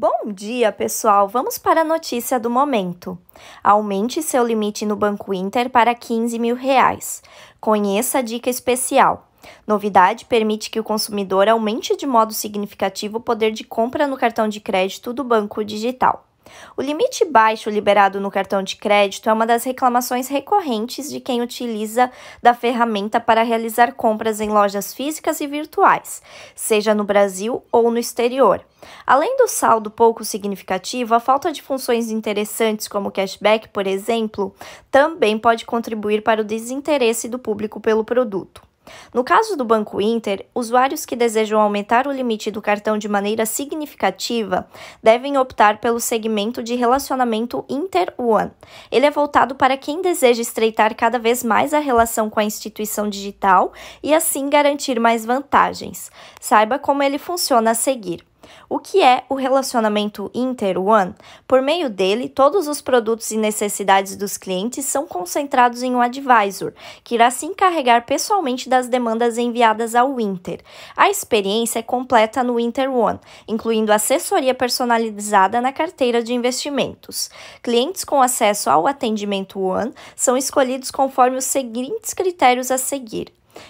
Bom dia, pessoal! Vamos para a notícia do momento. Aumente seu limite no Banco Inter para 15 mil reais. Conheça a dica especial. Novidade permite que o consumidor aumente de modo significativo o poder de compra no cartão de crédito do banco digital. O limite baixo liberado no cartão de crédito é uma das reclamações recorrentes de quem utiliza da ferramenta para realizar compras em lojas físicas e virtuais, seja no Brasil ou no exterior. Além do saldo pouco significativo, a falta de funções interessantes como cashback, por exemplo, também pode contribuir para o desinteresse do público pelo produto. No caso do Banco Inter, usuários que desejam aumentar o limite do cartão de maneira significativa devem optar pelo segmento de relacionamento Inter One. Ele é voltado para quem deseja estreitar cada vez mais a relação com a instituição digital e assim garantir mais vantagens. Saiba como ele funciona a seguir. O que é o relacionamento InterOne? Por meio dele, todos os produtos e necessidades dos clientes são concentrados em um advisor, que irá se encarregar pessoalmente das demandas enviadas ao Inter. A experiência é completa no InterOne, incluindo assessoria personalizada na carteira de investimentos. Clientes com acesso ao atendimento One são escolhidos conforme os seguintes critérios a seguir: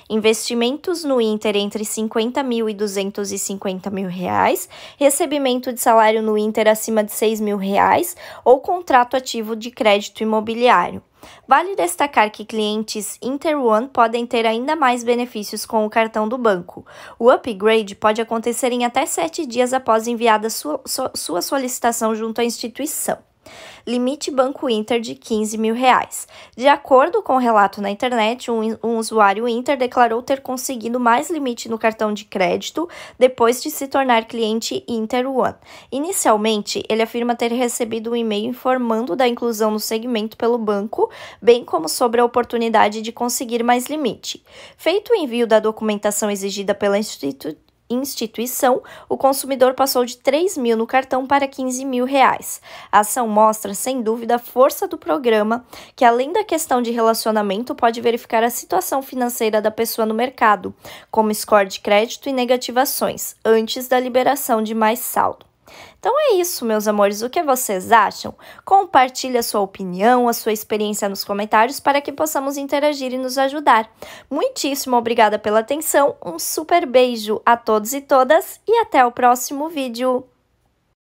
Investimentos no Inter entre 50 mil e 250 mil reais, recebimento de salário no Inter acima de 6 mil reais ou contrato ativo de crédito imobiliário. Vale destacar que clientes InterOne podem ter ainda mais benefícios com o cartão do banco. O upgrade pode acontecer em até sete dias após enviada sua, sua solicitação junto à instituição limite Banco Inter de 15 mil reais. De acordo com o um relato na internet, um, um usuário Inter declarou ter conseguido mais limite no cartão de crédito depois de se tornar cliente Inter One. Inicialmente, ele afirma ter recebido um e-mail informando da inclusão no segmento pelo banco, bem como sobre a oportunidade de conseguir mais limite. Feito o envio da documentação exigida pela instituição, instituição, o consumidor passou de 3 mil no cartão para 15 mil reais. A ação mostra, sem dúvida, a força do programa, que além da questão de relacionamento, pode verificar a situação financeira da pessoa no mercado, como score de crédito e negativações, antes da liberação de mais saldo. Então é isso, meus amores. O que vocês acham? Compartilhe a sua opinião, a sua experiência nos comentários para que possamos interagir e nos ajudar. Muitíssimo obrigada pela atenção, um super beijo a todos e todas e até o próximo vídeo.